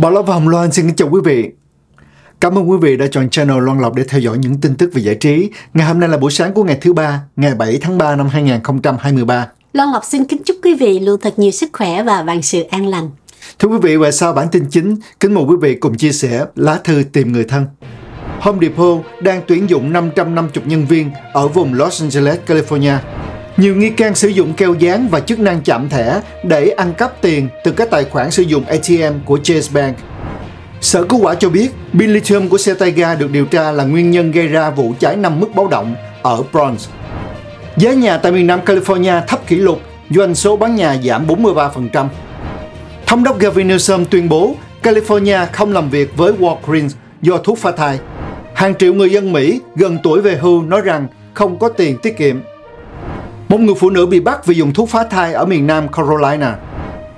Bảo Lộc và Hồng Loan xin kính chào quý vị. Cảm ơn quý vị đã chọn channel Loan Lộc để theo dõi những tin tức về giải trí. Ngày hôm nay là buổi sáng của ngày thứ ba, ngày 7 tháng 3 năm 2023. Loan Lộc xin kính chúc quý vị luôn thật nhiều sức khỏe và vạn sự an lành. Thưa quý vị, và sau bản tin chính, kính mời quý vị cùng chia sẻ lá thư tìm người thân. Home Depot đang tuyển dụng 550 nhân viên ở vùng Los Angeles, California. Nhiều nghi can sử dụng keo dán và chức năng chạm thẻ để ăn cắp tiền từ các tài khoản sử dụng ATM của Chase Bank. Sở Cứu quả cho biết, pin lithium của xe tay ga được điều tra là nguyên nhân gây ra vụ cháy năm mức báo động ở Bronx. Giá nhà tại miền Nam California thấp kỷ lục, doanh số bán nhà giảm 43%. Thống đốc Gavin Newsom tuyên bố California không làm việc với Walgreens do thuốc phá thai. Hàng triệu người dân Mỹ gần tuổi về hưu nói rằng không có tiền tiết kiệm một người phụ nữ bị bắt vì dùng thuốc phá thai ở miền Nam Carolina.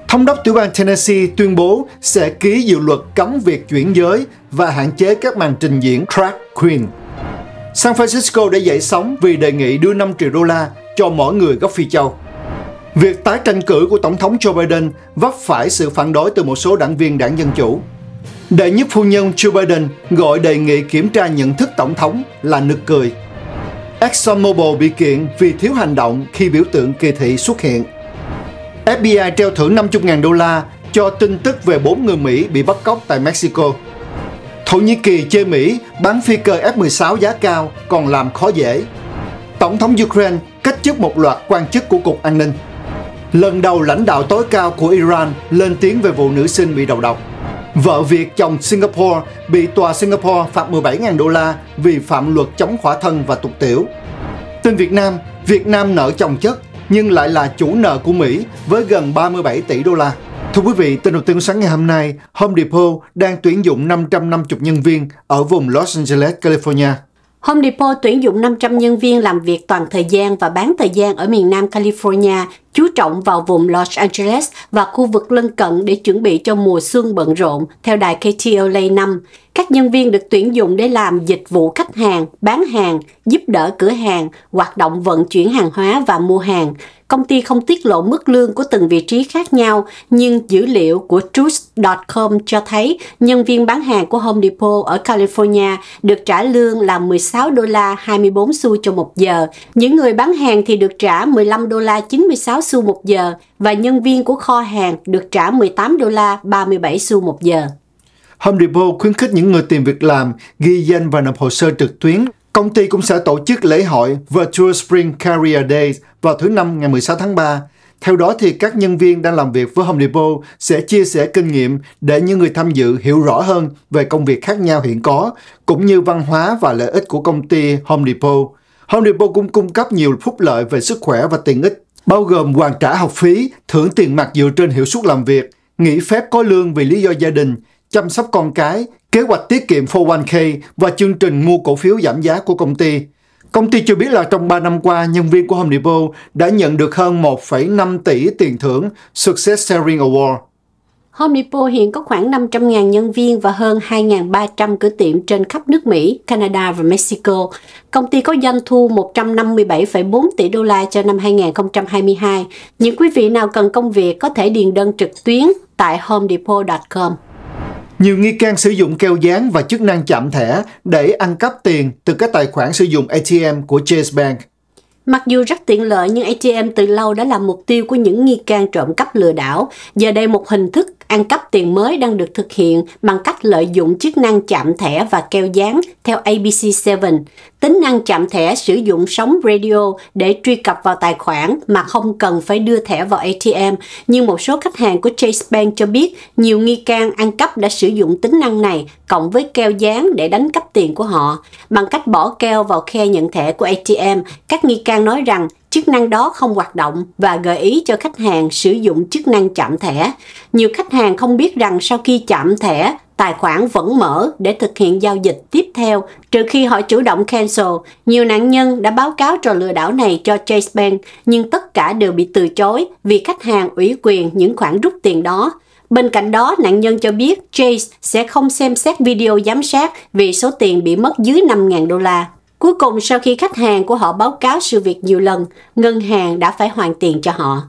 Thống đốc tiểu bang Tennessee tuyên bố sẽ ký dự luật cấm việc chuyển giới và hạn chế các màn trình diễn drag queen. San Francisco đã dậy sóng vì đề nghị đưa 5 triệu đô la cho mỗi người gốc Phi Châu. Việc tái tranh cử của Tổng thống Joe Biden vấp phải sự phản đối từ một số đảng viên đảng Dân Chủ. Đệ nhất phu nhân Joe Biden gọi đề nghị kiểm tra nhận thức Tổng thống là nực cười ExxonMobil bị kiện vì thiếu hành động khi biểu tượng kỳ thị xuất hiện. FBI treo thưởng 50.000 đô la cho tin tức về 4 người Mỹ bị bắt cóc tại Mexico. Thổ Nhĩ Kỳ chơi Mỹ bán phi cơ F-16 giá cao còn làm khó dễ. Tổng thống Ukraine cách chức một loạt quan chức của Cục An ninh. Lần đầu lãnh đạo tối cao của Iran lên tiếng về vụ nữ sinh bị đầu độc. Vợ Việt chồng Singapore bị tòa Singapore phạt 17.000 đô la vì phạm luật chống khỏa thân và tục tiểu. Tin Việt Nam, Việt Nam nợ chồng chất nhưng lại là chủ nợ của Mỹ với gần 37 tỷ đô la. Thưa quý vị, tin đầu tiên sáng ngày hôm nay, Home Depot đang tuyển dụng 550 nhân viên ở vùng Los Angeles, California. Home Depot tuyển dụng 500 nhân viên làm việc toàn thời gian và bán thời gian ở miền Nam California chú trọng vào vùng Los Angeles và khu vực lân cận để chuẩn bị cho mùa xuân bận rộn, theo đài KTLA 5. Các nhân viên được tuyển dụng để làm dịch vụ khách hàng, bán hàng, giúp đỡ cửa hàng, hoạt động vận chuyển hàng hóa và mua hàng. Công ty không tiết lộ mức lương của từng vị trí khác nhau, nhưng dữ liệu của Truth.com cho thấy nhân viên bán hàng của Home Depot ở California được trả lương là 16 đô la 24 xu cho một giờ. Những người bán hàng thì được trả 15 đô la 96 16 xu một giờ và nhân viên của kho hàng được trả 18 đô la 37 xu một giờ. Home Depot khuyến khích những người tìm việc làm, ghi danh và nộp hồ sơ trực tuyến. Công ty cũng sẽ tổ chức lễ hội Virtual Spring Career Days vào thứ Năm ngày 16 tháng 3. Theo đó thì các nhân viên đang làm việc với Home Depot sẽ chia sẻ kinh nghiệm để những người tham dự hiểu rõ hơn về công việc khác nhau hiện có, cũng như văn hóa và lợi ích của công ty Home Depot. Home Depot cũng cung cấp nhiều phúc lợi về sức khỏe và tiện ích bao gồm hoàn trả học phí, thưởng tiền mặt dựa trên hiệu suất làm việc, nghỉ phép có lương vì lý do gia đình, chăm sóc con cái, kế hoạch tiết kiệm 401k và chương trình mua cổ phiếu giảm giá của công ty. Công ty cho biết là trong 3 năm qua, nhân viên của Home Depot đã nhận được hơn 1,5 tỷ tiền thưởng Success Sharing Award. Home Depot hiện có khoảng 500.000 nhân viên và hơn 2.300 cửa tiệm trên khắp nước Mỹ, Canada và Mexico. Công ty có doanh thu 157,4 tỷ đô la cho năm 2022. Những quý vị nào cần công việc có thể điền đơn trực tuyến tại homedepot.com. Nhiều nghi can sử dụng keo dán và chức năng chạm thẻ để ăn cắp tiền từ các tài khoản sử dụng ATM của Chase Bank. Mặc dù rất tiện lợi nhưng ATM từ lâu đã là mục tiêu của những nghi can trộm cắp lừa đảo. Giờ đây một hình thức ăn cắp tiền mới đang được thực hiện bằng cách lợi dụng chức năng chạm thẻ và keo dán theo ABC7. Tính năng chạm thẻ sử dụng sóng radio để truy cập vào tài khoản mà không cần phải đưa thẻ vào ATM, nhưng một số khách hàng của Chase Bank cho biết nhiều nghi can ăn cắp đã sử dụng tính năng này cộng với keo dán để đánh cắp tiền của họ. Bằng cách bỏ keo vào khe nhận thẻ của ATM, các nghi can nói rằng chức năng đó không hoạt động và gợi ý cho khách hàng sử dụng chức năng chạm thẻ. Nhiều khách hàng không biết rằng sau khi chạm thẻ, tài khoản vẫn mở để thực hiện giao dịch tiếp theo, trừ khi họ chủ động cancel. Nhiều nạn nhân đã báo cáo trò lừa đảo này cho Chase Bank, nhưng tất cả đều bị từ chối vì khách hàng ủy quyền những khoản rút tiền đó. Bên cạnh đó, nạn nhân cho biết Chase sẽ không xem xét video giám sát vì số tiền bị mất dưới 5.000 đô la. Cuối cùng sau khi khách hàng của họ báo cáo sự việc nhiều lần, ngân hàng đã phải hoàn tiền cho họ.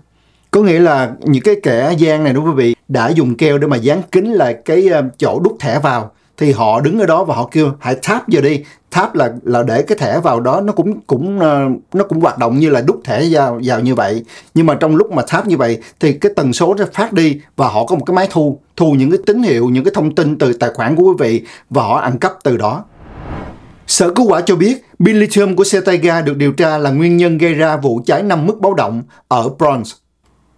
Có nghĩa là những cái kẻ gian này đúng không quý vị đã dùng keo để mà dán kín lại cái ờ, chỗ đút thẻ vào thì họ đứng ở đó và họ kêu hãy tháp giờ đi tháp là là để cái thẻ vào đó nó cũng cũng ờ, nó cũng hoạt động như là đút thẻ vào vào như vậy nhưng mà trong lúc mà tháp như vậy thì cái tần số nó phát đi và họ có một cái máy thu thu những cái tín hiệu những cái thông tin từ tài khoản của quý vị và họ ăn cắp từ đó Sở Cứu hỏa cho biết pin lithium của xe tay ga được điều tra là nguyên nhân gây ra vụ cháy năm mức báo động ở Bronx.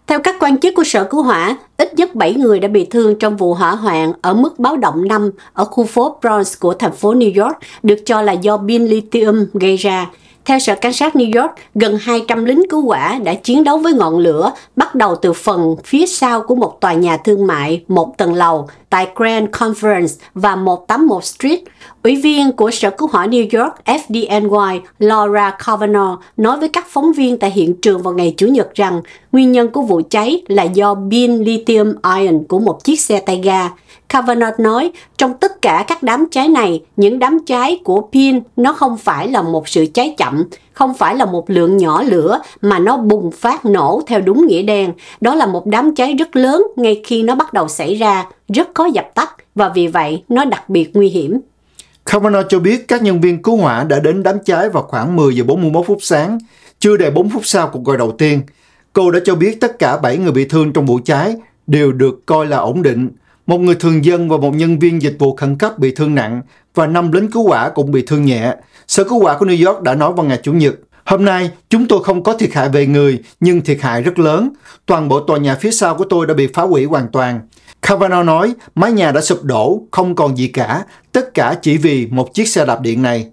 Theo các quan chức của Sở Cứu hỏa, ít nhất 7 người đã bị thương trong vụ hỏa hoạn ở mức báo động 5 ở khu phố Bronx của thành phố New York, được cho là do pin lithium gây ra. Theo Sở Cảnh sát New York, gần 200 lính cứu hỏa đã chiến đấu với ngọn lửa bắt đầu từ phần phía sau của một tòa nhà thương mại một tầng lầu tại Grand Conference và 181 Street. Ủy viên của Sở Cứu hỏa New York FDNY Laura Kavanaugh nói với các phóng viên tại hiện trường vào ngày Chủ nhật rằng nguyên nhân của vụ cháy là do pin lithium-ion của một chiếc xe tay ga. Kavanaugh nói, trong tất cả các đám cháy này, những đám cháy của pin nó không phải là một sự cháy chậm, không phải là một lượng nhỏ lửa mà nó bùng phát nổ theo đúng nghĩa đen. Đó là một đám cháy rất lớn ngay khi nó bắt đầu xảy ra, rất khó dập tắt và vì vậy nó đặc biệt nguy hiểm. Kavanaugh cho biết các nhân viên cứu hỏa đã đến đám cháy vào khoảng 10 giờ 41 phút sáng, chưa đầy 4 phút sau cuộc gọi đầu tiên. Cô đã cho biết tất cả 7 người bị thương trong vụ cháy đều được coi là ổn định. Một người thường dân và một nhân viên dịch vụ khẩn cấp bị thương nặng và 5 lính cứu hỏa cũng bị thương nhẹ. Sở cứu hỏa của New York đã nói vào ngày Chủ nhật. Hôm nay, chúng tôi không có thiệt hại về người, nhưng thiệt hại rất lớn. Toàn bộ tòa nhà phía sau của tôi đã bị phá hủy hoàn toàn. Kavanaugh nói, mái nhà đã sụp đổ, không còn gì cả, tất cả chỉ vì một chiếc xe đạp điện này.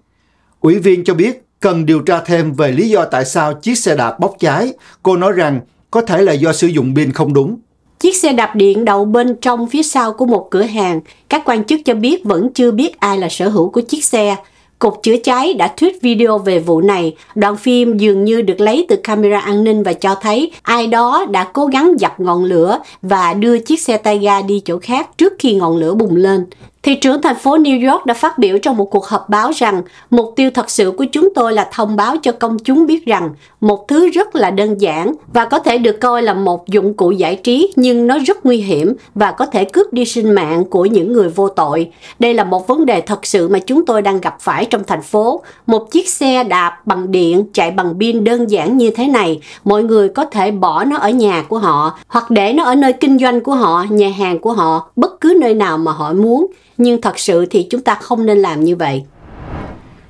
Ủy viên cho biết cần điều tra thêm về lý do tại sao chiếc xe đạp bốc cháy. Cô nói rằng có thể là do sử dụng pin không đúng. Chiếc xe đạp điện đậu bên trong phía sau của một cửa hàng. Các quan chức cho biết vẫn chưa biết ai là sở hữu của chiếc xe. Cục chữa cháy đã thuyết video về vụ này. Đoạn phim dường như được lấy từ camera an ninh và cho thấy ai đó đã cố gắng dập ngọn lửa và đưa chiếc xe tay ga đi chỗ khác trước khi ngọn lửa bùng lên. Thị trưởng thành phố New York đã phát biểu trong một cuộc họp báo rằng mục tiêu thật sự của chúng tôi là thông báo cho công chúng biết rằng một thứ rất là đơn giản và có thể được coi là một dụng cụ giải trí nhưng nó rất nguy hiểm và có thể cướp đi sinh mạng của những người vô tội. Đây là một vấn đề thật sự mà chúng tôi đang gặp phải trong thành phố. Một chiếc xe đạp bằng điện chạy bằng pin đơn giản như thế này, mọi người có thể bỏ nó ở nhà của họ hoặc để nó ở nơi kinh doanh của họ, nhà hàng của họ, bất cứ nơi nào mà họ muốn nhưng thật sự thì chúng ta không nên làm như vậy.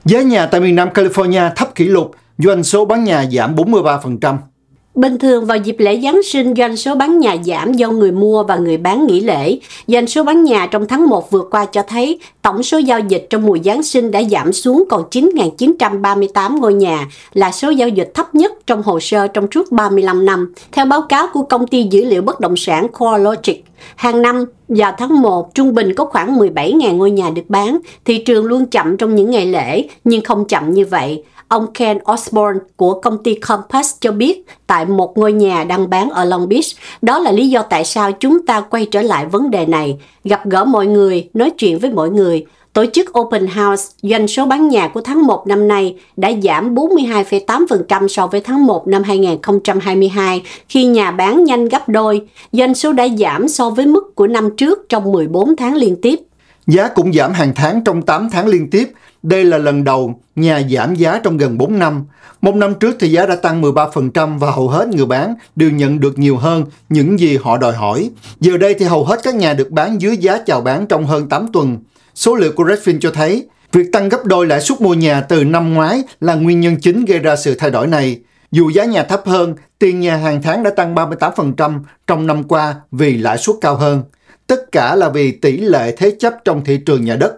Giá nhà tại miền Nam California thấp kỷ lục, doanh số bán nhà giảm 43%. Bình thường vào dịp lễ Giáng sinh, doanh số bán nhà giảm do người mua và người bán nghỉ lễ. Doanh số bán nhà trong tháng 1 vừa qua cho thấy tổng số giao dịch trong mùa Giáng sinh đã giảm xuống còn 9.938 ngôi nhà, là số giao dịch thấp nhất trong hồ sơ trong suốt 35 năm. Theo báo cáo của công ty dữ liệu bất động sản CoreLogic, hàng năm vào tháng 1 trung bình có khoảng 17.000 ngôi nhà được bán. Thị trường luôn chậm trong những ngày lễ nhưng không chậm như vậy. Ông Ken Osborne của công ty Compass cho biết tại một ngôi nhà đang bán ở Long Beach. Đó là lý do tại sao chúng ta quay trở lại vấn đề này, gặp gỡ mọi người, nói chuyện với mọi người. Tổ chức Open House, doanh số bán nhà của tháng 1 năm nay đã giảm 42,8% so với tháng 1 năm 2022 khi nhà bán nhanh gấp đôi. Doanh số đã giảm so với mức của năm trước trong 14 tháng liên tiếp. Giá cũng giảm hàng tháng trong 8 tháng liên tiếp. Đây là lần đầu nhà giảm giá trong gần 4 năm. Một năm trước thì giá đã tăng 13% và hầu hết người bán đều nhận được nhiều hơn những gì họ đòi hỏi. Giờ đây thì hầu hết các nhà được bán dưới giá chào bán trong hơn 8 tuần. Số liệu của Redfin cho thấy, việc tăng gấp đôi lãi suất mua nhà từ năm ngoái là nguyên nhân chính gây ra sự thay đổi này. Dù giá nhà thấp hơn, tiền nhà hàng tháng đã tăng 38% trong năm qua vì lãi suất cao hơn tất cả là vì tỷ lệ thế chấp trong thị trường nhà đất.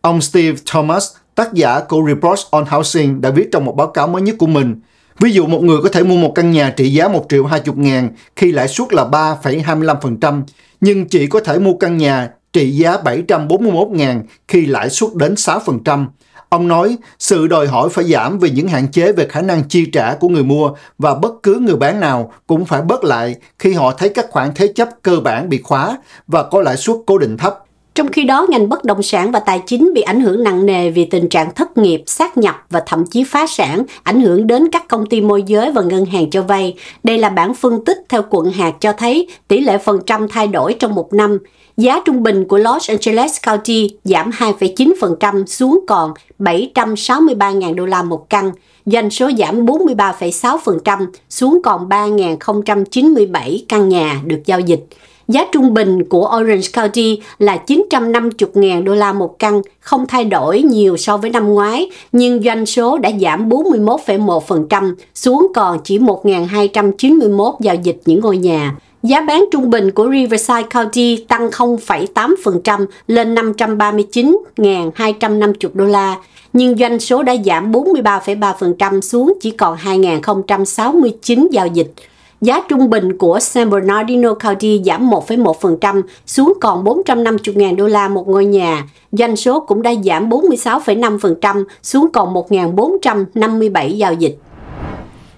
Ông Steve Thomas, tác giả của Reports on Housing đã viết trong một báo cáo mới nhất của mình. Ví dụ một người có thể mua một căn nhà trị giá 1 triệu 20 ngàn khi lãi suất là 3,25%, nhưng chỉ có thể mua căn nhà trị giá 741 ngàn khi lãi suất đến 6%. Ông nói sự đòi hỏi phải giảm vì những hạn chế về khả năng chi trả của người mua và bất cứ người bán nào cũng phải bớt lại khi họ thấy các khoản thế chấp cơ bản bị khóa và có lãi suất cố định thấp. Trong khi đó, ngành bất động sản và tài chính bị ảnh hưởng nặng nề vì tình trạng thất nghiệp, sát nhập và thậm chí phá sản, ảnh hưởng đến các công ty môi giới và ngân hàng cho vay. Đây là bản phân tích theo quận hạt cho thấy tỷ lệ phần trăm thay đổi trong một năm. Giá trung bình của Los Angeles County giảm 2,9% xuống còn 763.000 đô la một căn, doanh số giảm 43,6% xuống còn 3.097 căn nhà được giao dịch. Giá trung bình của Orange County là 950.000 đô la một căn, không thay đổi nhiều so với năm ngoái, nhưng doanh số đã giảm 41,1% xuống còn chỉ 1.291 giao dịch những ngôi nhà. Giá bán trung bình của Riverside County tăng 0,8% lên 539.250 đô la, nhưng doanh số đã giảm 43,3% xuống chỉ còn 2.069 giao dịch. Giá trung bình của San Bernardino County giảm 1,1% xuống còn 450.000 đô la một ngôi nhà. Doanh số cũng đã giảm 46,5% xuống còn 1.457 giao dịch.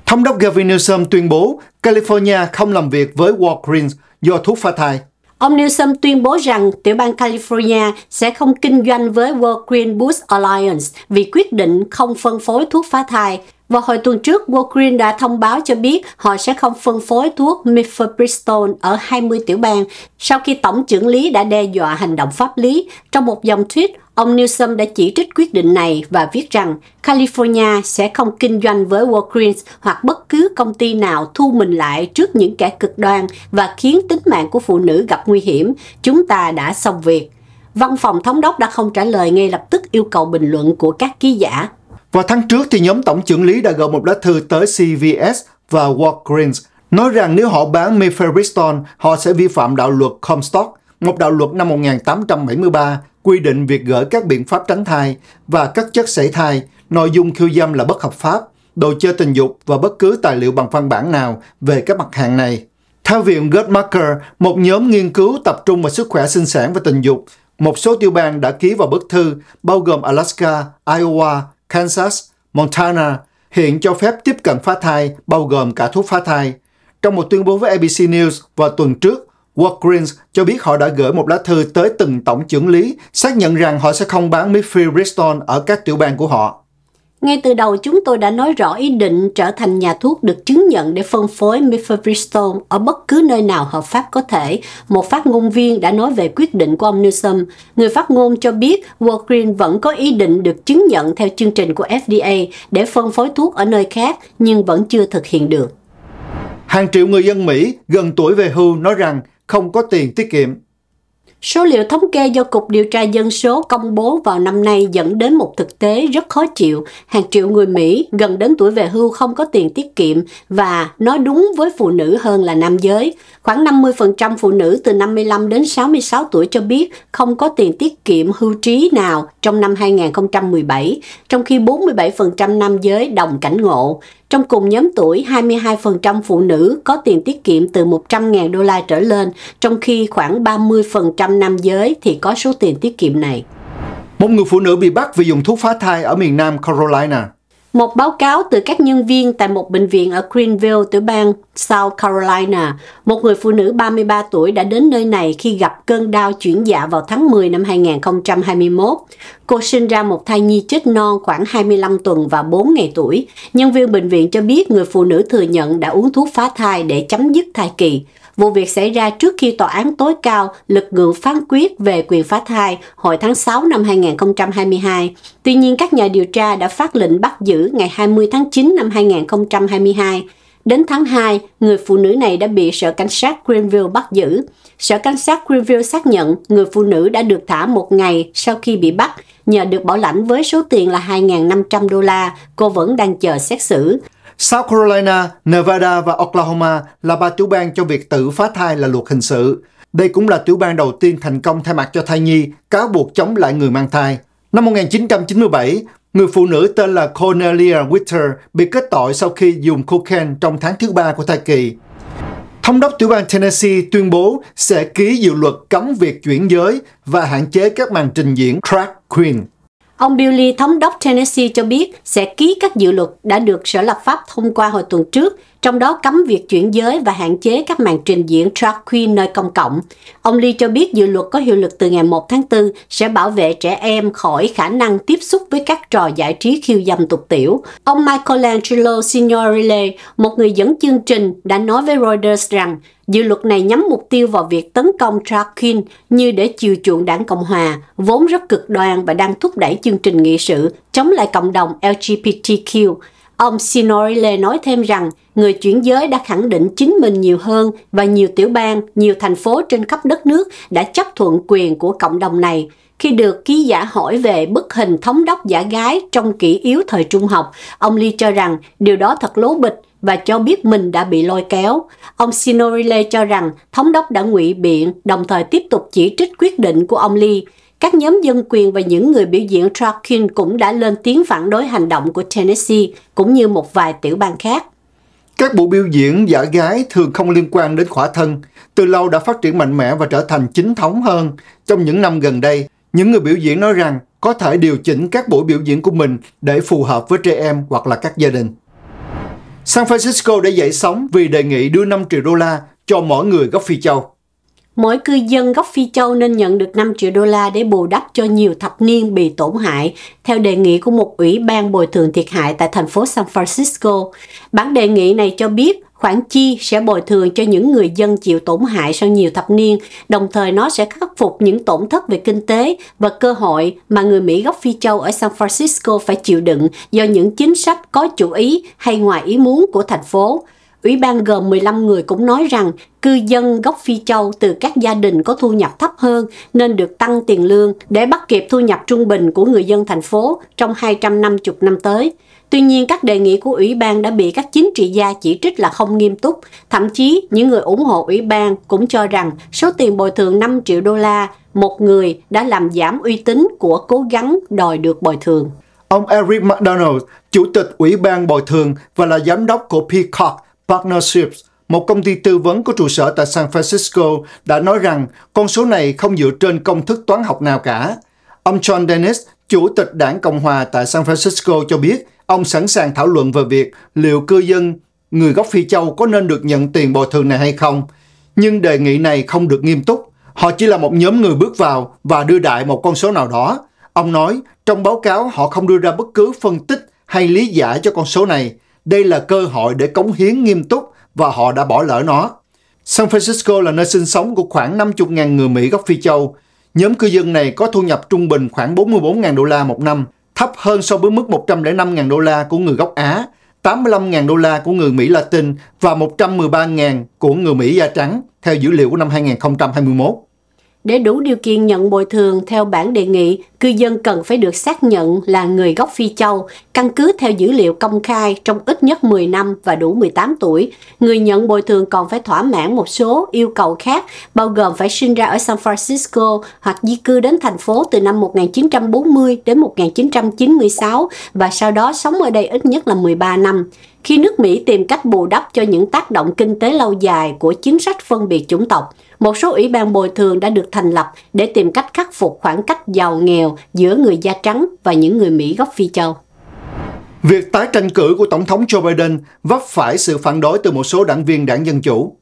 Thống đốc Gavin Newsom tuyên bố California không làm việc với Walgreens do thuốc phá thai. Ông Newsom tuyên bố rằng tiểu bang California sẽ không kinh doanh với Walgreens Boots Alliance vì quyết định không phân phối thuốc phá thai. Vào hồi tuần trước, Walgreens đã thông báo cho biết họ sẽ không phân phối thuốc mifepristone ở 20 tiểu bang sau khi tổng trưởng lý đã đe dọa hành động pháp lý. Trong một dòng tweet, ông Newsom đã chỉ trích quyết định này và viết rằng California sẽ không kinh doanh với Walgreens hoặc bất cứ công ty nào thu mình lại trước những kẻ cực đoan và khiến tính mạng của phụ nữ gặp nguy hiểm. Chúng ta đã xong việc. Văn phòng thống đốc đã không trả lời ngay lập tức yêu cầu bình luận của các ký giả vào tháng trước thì nhóm tổng trưởng lý đã gửi một lá thư tới CVS và Walgreens nói rằng nếu họ bán Mifepristone, họ sẽ vi phạm đạo luật Comstock, một đạo luật năm 1873 quy định việc gửi các biện pháp tránh thai và các chất sảy thai, nội dung khiêu dâm là bất hợp pháp, đồ chơi tình dục và bất cứ tài liệu bằng văn bản nào về các mặt hàng này. Theo Viện Guttmacher, một nhóm nghiên cứu tập trung vào sức khỏe sinh sản và tình dục, một số tiểu bang đã ký vào bức thư, bao gồm Alaska, Iowa, Kansas, Montana hiện cho phép tiếp cận phá thai, bao gồm cả thuốc phá thai. Trong một tuyên bố với ABC News vào tuần trước, Walgreens cho biết họ đã gửi một lá thư tới từng tổng trưởng lý xác nhận rằng họ sẽ không bán Mifepristone ở các tiểu bang của họ. Ngay từ đầu chúng tôi đã nói rõ ý định trở thành nhà thuốc được chứng nhận để phân phối mifepristone ở bất cứ nơi nào hợp pháp có thể. Một phát ngôn viên đã nói về quyết định của ông Newsom. Người phát ngôn cho biết Walgreens vẫn có ý định được chứng nhận theo chương trình của FDA để phân phối thuốc ở nơi khác nhưng vẫn chưa thực hiện được. Hàng triệu người dân Mỹ gần tuổi về hưu nói rằng không có tiền tiết kiệm Số liệu thống kê do Cục Điều tra Dân số công bố vào năm nay dẫn đến một thực tế rất khó chịu. Hàng triệu người Mỹ gần đến tuổi về hưu không có tiền tiết kiệm và nó đúng với phụ nữ hơn là nam giới. Khoảng 50% phụ nữ từ 55 đến 66 tuổi cho biết không có tiền tiết kiệm hưu trí nào trong năm 2017, trong khi 47% nam giới đồng cảnh ngộ. Trong cùng nhóm tuổi, 22% phụ nữ có tiền tiết kiệm từ 100.000 đô la trở lên, trong khi khoảng 30% nam giới thì có số tiền tiết kiệm này. Một người phụ nữ bị bắt vì dùng thuốc phá thai ở miền Nam Carolina. Một báo cáo từ các nhân viên tại một bệnh viện ở Greenville, tiểu bang South Carolina, một người phụ nữ 33 tuổi đã đến nơi này khi gặp cơn đau chuyển dạ vào tháng 10 năm 2021. Cô sinh ra một thai nhi chết non khoảng 25 tuần và 4 ngày tuổi. Nhân viên bệnh viện cho biết người phụ nữ thừa nhận đã uống thuốc phá thai để chấm dứt thai kỳ. Vụ việc xảy ra trước khi Tòa án tối cao lực ngự phán quyết về quyền phá thai hồi tháng 6 năm 2022. Tuy nhiên, các nhà điều tra đã phát lệnh bắt giữ ngày 20 tháng 9 năm 2022. Đến tháng 2, người phụ nữ này đã bị Sở Cảnh sát Greenville bắt giữ. Sở Cảnh sát Greenville xác nhận người phụ nữ đã được thả một ngày sau khi bị bắt nhờ được bảo lãnh với số tiền là 2.500 đô la. Cô vẫn đang chờ xét xử. South Carolina, Nevada và Oklahoma là ba tiểu bang cho việc tự phá thai là luật hình sự. Đây cũng là tiểu bang đầu tiên thành công thay mặt cho thai nhi cáo buộc chống lại người mang thai. Năm 1997, người phụ nữ tên là Cornelia Witter bị kết tội sau khi dùng cocaine trong tháng thứ ba của thai kỳ. Thống đốc tiểu bang Tennessee tuyên bố sẽ ký dự luật cấm việc chuyển giới và hạn chế các màn trình diễn crack queen. Ông Billy, thống đốc Tennessee cho biết sẽ ký các dự luật đã được Sở Lập pháp thông qua hồi tuần trước trong đó cấm việc chuyển giới và hạn chế các màn trình diễn drag queen nơi công cộng. Ông Lee cho biết dự luật có hiệu lực từ ngày 1 tháng 4 sẽ bảo vệ trẻ em khỏi khả năng tiếp xúc với các trò giải trí khiêu dâm tục tiểu. Ông Michelangelo Signorile, một người dẫn chương trình, đã nói với Reuters rằng Dự luật này nhắm mục tiêu vào việc tấn công drag queen như để chiều chuộng đảng Cộng Hòa, vốn rất cực đoan và đang thúc đẩy chương trình nghị sự chống lại cộng đồng LGBTQ. Ông Sinorile nói thêm rằng người chuyển giới đã khẳng định chính mình nhiều hơn và nhiều tiểu bang, nhiều thành phố trên khắp đất nước đã chấp thuận quyền của cộng đồng này. Khi được ký giả hỏi về bức hình thống đốc giả gái trong kỷ yếu thời trung học, ông Lee cho rằng điều đó thật lố bịch và cho biết mình đã bị lôi kéo. Ông Sinorile cho rằng thống đốc đã ngụy biện, đồng thời tiếp tục chỉ trích quyết định của ông Lee. Các nhóm dân quyền và những người biểu diễn Trakin cũng đã lên tiếng phản đối hành động của Tennessee, cũng như một vài tiểu bang khác. Các buổi biểu diễn giả gái thường không liên quan đến khỏa thân, từ lâu đã phát triển mạnh mẽ và trở thành chính thống hơn. Trong những năm gần đây, những người biểu diễn nói rằng có thể điều chỉnh các buổi biểu diễn của mình để phù hợp với trẻ em hoặc là các gia đình. San Francisco đã dậy sóng vì đề nghị đưa 5 triệu đô la cho mỗi người gốc Phi Châu mỗi cư dân gốc Phi Châu nên nhận được 5 triệu đô la để bù đắp cho nhiều thập niên bị tổn hại, theo đề nghị của một ủy ban bồi thường thiệt hại tại thành phố San Francisco. Bản đề nghị này cho biết khoản chi sẽ bồi thường cho những người dân chịu tổn hại sau nhiều thập niên, đồng thời nó sẽ khắc phục những tổn thất về kinh tế và cơ hội mà người Mỹ gốc Phi Châu ở San Francisco phải chịu đựng do những chính sách có chủ ý hay ngoài ý muốn của thành phố. Ủy ban gồm 15 người cũng nói rằng cư dân gốc Phi Châu từ các gia đình có thu nhập thấp hơn nên được tăng tiền lương để bắt kịp thu nhập trung bình của người dân thành phố trong 250 năm tới. Tuy nhiên, các đề nghị của ủy ban đã bị các chính trị gia chỉ trích là không nghiêm túc. Thậm chí, những người ủng hộ ủy ban cũng cho rằng số tiền bồi thường 5 triệu đô la một người đã làm giảm uy tín của cố gắng đòi được bồi thường. Ông Eric McDonald, chủ tịch ủy ban bồi thường và là giám đốc của Peacock, Partnerships, một công ty tư vấn có trụ sở tại San Francisco, đã nói rằng con số này không dựa trên công thức toán học nào cả. Ông John Dennis, Chủ tịch đảng Cộng Hòa tại San Francisco cho biết ông sẵn sàng thảo luận về việc liệu cư dân người gốc Phi Châu có nên được nhận tiền bồi thường này hay không. Nhưng đề nghị này không được nghiêm túc. Họ chỉ là một nhóm người bước vào và đưa đại một con số nào đó. Ông nói, trong báo cáo họ không đưa ra bất cứ phân tích hay lý giải cho con số này. Đây là cơ hội để cống hiến nghiêm túc và họ đã bỏ lỡ nó. San Francisco là nơi sinh sống của khoảng 50.000 người Mỹ gốc Phi Châu. Nhóm cư dân này có thu nhập trung bình khoảng 44.000 đô la một năm, thấp hơn so với mức 105.000 đô la của người gốc Á, 85.000 đô la của người Mỹ Latin và 113.000 của người Mỹ da trắng theo dữ liệu của năm 2021. Để đủ điều kiện nhận bồi thường theo bản đề nghị, cư dân cần phải được xác nhận là người gốc Phi Châu, căn cứ theo dữ liệu công khai trong ít nhất 10 năm và đủ 18 tuổi. Người nhận bồi thường còn phải thỏa mãn một số yêu cầu khác, bao gồm phải sinh ra ở San Francisco hoặc di cư đến thành phố từ năm 1940 đến 1996 và sau đó sống ở đây ít nhất là 13 năm khi nước Mỹ tìm cách bù đắp cho những tác động kinh tế lâu dài của chính sách phân biệt chủng tộc. Một số ủy ban bồi thường đã được thành lập để tìm cách khắc phục khoảng cách giàu nghèo giữa người da trắng và những người Mỹ gốc Phi Châu. Việc tái tranh cử của Tổng thống Joe Biden vấp phải sự phản đối từ một số đảng viên đảng Dân Chủ.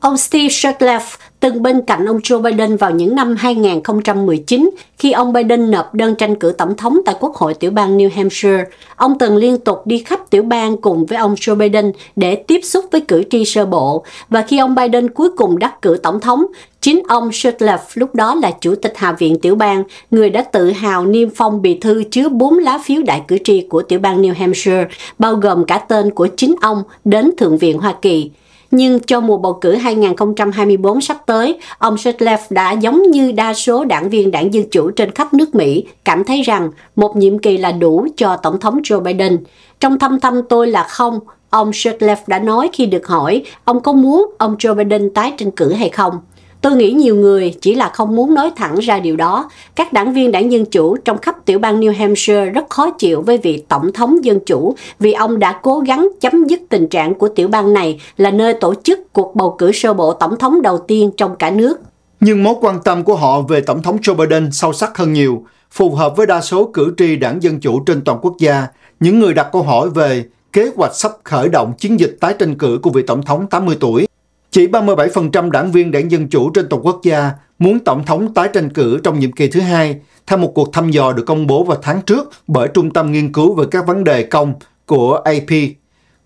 Ông Steve Shercliffe từng bên cạnh ông Joe Biden vào những năm 2019 khi ông Biden nộp đơn tranh cử tổng thống tại Quốc hội tiểu bang New Hampshire. Ông từng liên tục đi khắp tiểu bang cùng với ông Joe Biden để tiếp xúc với cử tri sơ bộ và khi ông Biden cuối cùng đắc cử tổng thống, chính ông Sutcliffe lúc đó là chủ tịch Hạ viện tiểu bang, người đã tự hào niêm phong bì thư chứa 4 lá phiếu đại cử tri của tiểu bang New Hampshire, bao gồm cả tên của chính ông đến Thượng viện Hoa Kỳ. Nhưng cho mùa bầu cử 2024 sắp tới, ông Sheklev đã giống như đa số đảng viên đảng Dân Chủ trên khắp nước Mỹ, cảm thấy rằng một nhiệm kỳ là đủ cho Tổng thống Joe Biden. Trong thâm thâm tôi là không, ông Sheklev đã nói khi được hỏi ông có muốn ông Joe Biden tái tranh cử hay không. Tôi nghĩ nhiều người chỉ là không muốn nói thẳng ra điều đó. Các đảng viên đảng Dân Chủ trong khắp tiểu bang New Hampshire rất khó chịu với vị Tổng thống Dân Chủ vì ông đã cố gắng chấm dứt tình trạng của tiểu bang này là nơi tổ chức cuộc bầu cử sơ bộ Tổng thống đầu tiên trong cả nước. Nhưng mối quan tâm của họ về Tổng thống Joe Biden sâu sắc hơn nhiều, phù hợp với đa số cử tri đảng Dân Chủ trên toàn quốc gia. Những người đặt câu hỏi về kế hoạch sắp khởi động chiến dịch tái tranh cử của vị Tổng thống 80 tuổi chỉ 37% đảng viên đảng Dân Chủ trên toàn quốc gia muốn Tổng thống tái tranh cử trong nhiệm kỳ thứ hai, theo một cuộc thăm dò được công bố vào tháng trước bởi Trung tâm Nghiên cứu về các vấn đề công của AP.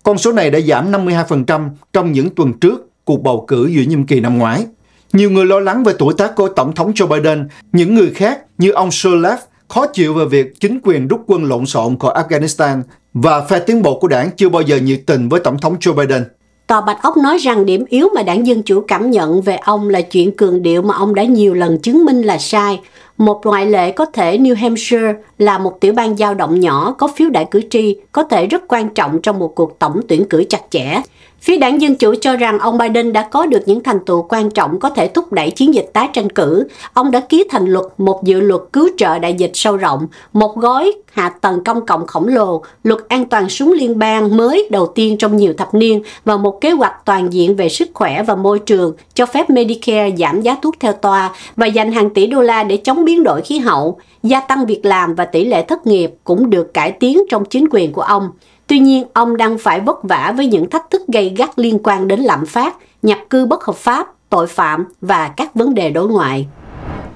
Con số này đã giảm 52% trong những tuần trước cuộc bầu cử giữa nhiệm kỳ năm ngoái. Nhiều người lo lắng về tuổi tác của Tổng thống Joe Biden, những người khác như ông Solaf khó chịu về việc chính quyền rút quân lộn xộn khỏi Afghanistan và phe tiến bộ của đảng chưa bao giờ nhiệt tình với Tổng thống Joe Biden. Tòa Bạch Ốc nói rằng điểm yếu mà đảng Dân Chủ cảm nhận về ông là chuyện cường điệu mà ông đã nhiều lần chứng minh là sai. Một ngoại lệ có thể New Hampshire là một tiểu bang dao động nhỏ có phiếu đại cử tri, có thể rất quan trọng trong một cuộc tổng tuyển cử chặt chẽ. Phía đảng Dân Chủ cho rằng ông Biden đã có được những thành tựu quan trọng có thể thúc đẩy chiến dịch tái tranh cử. Ông đã ký thành luật một dự luật cứu trợ đại dịch sâu rộng, một gói hạ tầng công cộng khổng lồ, luật an toàn súng liên bang mới đầu tiên trong nhiều thập niên và một kế hoạch toàn diện về sức khỏe và môi trường cho phép Medicare giảm giá thuốc theo toa và dành hàng tỷ đô la để chống biến đổi khí hậu, gia tăng việc làm và tỷ lệ thất nghiệp cũng được cải tiến trong chính quyền của ông. Tuy nhiên, ông đang phải vất vả với những thách thức gây gắt liên quan đến lạm phát, nhập cư bất hợp pháp, tội phạm và các vấn đề đối ngoại.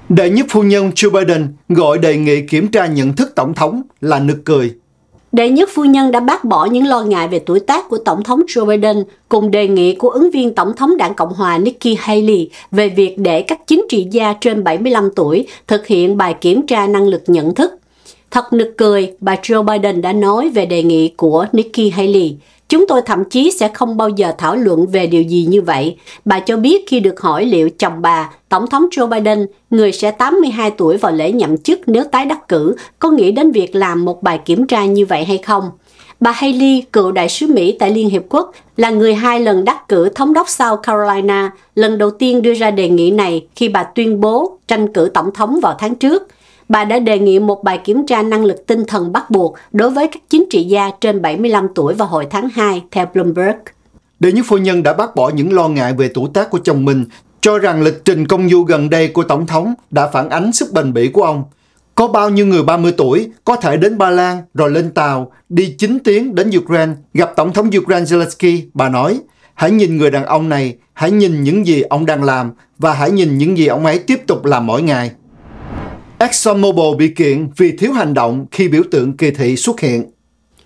Đệ nhất phu nhân Joe Biden gọi đề nghị kiểm tra nhận thức tổng thống là nực cười. Đệ nhất phu nhân đã bác bỏ những lo ngại về tuổi tác của Tổng thống Joe Biden cùng đề nghị của ứng viên Tổng thống đảng Cộng hòa Nikki Haley về việc để các chính trị gia trên 75 tuổi thực hiện bài kiểm tra năng lực nhận thức Thật nực cười, bà Joe Biden đã nói về đề nghị của Nikki Haley. Chúng tôi thậm chí sẽ không bao giờ thảo luận về điều gì như vậy. Bà cho biết khi được hỏi liệu chồng bà, Tổng thống Joe Biden, người sẽ 82 tuổi vào lễ nhậm chức nếu tái đắc cử, có nghĩ đến việc làm một bài kiểm tra như vậy hay không. Bà Haley, cựu đại sứ Mỹ tại Liên Hiệp Quốc, là người hai lần đắc cử thống đốc South Carolina, lần đầu tiên đưa ra đề nghị này khi bà tuyên bố tranh cử tổng thống vào tháng trước – bà đã đề nghị một bài kiểm tra năng lực tinh thần bắt buộc đối với các chính trị gia trên 75 tuổi vào hồi tháng 2, theo Bloomberg. Đệ nhất phu nhân đã bác bỏ những lo ngại về tuổi tác của chồng mình, cho rằng lịch trình công du gần đây của Tổng thống đã phản ánh sức bền bỉ của ông. Có bao nhiêu người 30 tuổi có thể đến Ba Lan rồi lên tàu, đi 9 tiếng đến Ukraine, gặp Tổng thống Ukraine Zelensky, bà nói. Hãy nhìn người đàn ông này, hãy nhìn những gì ông đang làm và hãy nhìn những gì ông ấy tiếp tục làm mỗi ngày. ExxonMobil bị kiện vì thiếu hành động khi biểu tượng kỳ thị xuất hiện.